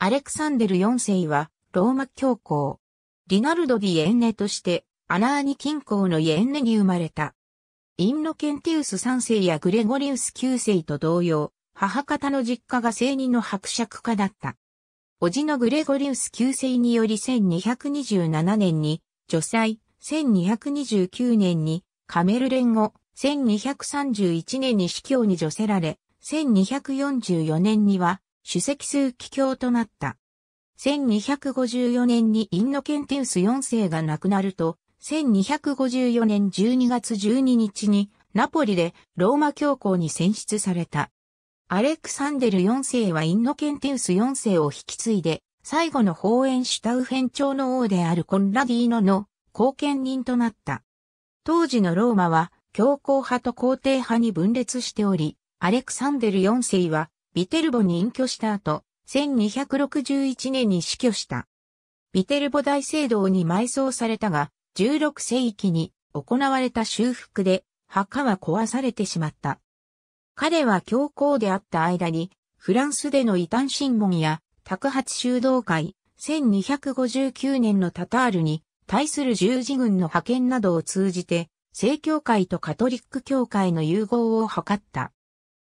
アレクサンデル4世は、ローマ教皇。リナルド・ディエンネとして、アナーニ近郊のイエンネに生まれた。インノケンティウス3世やグレゴリウス9世と同様、母方の実家が生人の伯爵家だった。叔父のグレゴリウス9世により1227年に、女祭、1229年に、カメル連合、1231年に司教に除せられ、1244年には、主席数奇境となった。1254年にインノケンテウス4世が亡くなると、1254年12月12日にナポリでローマ教皇に選出された。アレクサンデル4世はインノケンテウス4世を引き継いで、最後の法演シュタウフェン朝の王であるコンラディーノの後見人となった。当時のローマは教皇派と皇帝派に分裂しており、アレクサンデル4世はビテルボに隠居した後、1261年に死去した。ビテルボ大聖堂に埋葬されたが、16世紀に行われた修復で墓は壊されてしまった。彼は教皇であった間に、フランスでの異端審問や、卓発修道会、1259年のタタールに対する十字軍の派遣などを通じて、正教会とカトリック教会の融合を図った。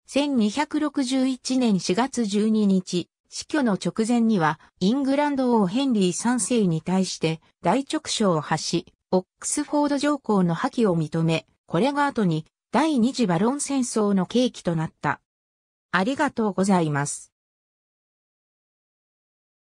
1261年4月12日、死去の直前には、イングランド王ヘンリー3世に対して、大勅書を発し、オックスフォード条項の破棄を認め、これが後に、第二次バロン戦争の契機となった。ありがとうございます。